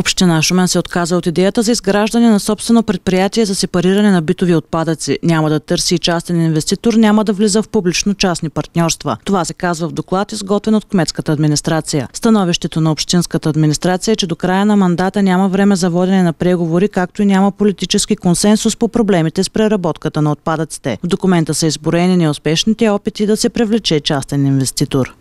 Община Шумен се отказа от идеята за изграждане на собствено предприятие за сепариране на битови отпадъци. Няма да търси и частен инвеститор, няма да влиза в публично-частни партньорства. Това се казва в доклад, изготвен от кметската администрация. Становището на общинската администрация е, че до края на мандата няма време за водене на преговори, както и няма политически консенсус по проблемите с преработката на отпадъците. В документа са изброени неуспешните опити да се привлече частен инвеститор.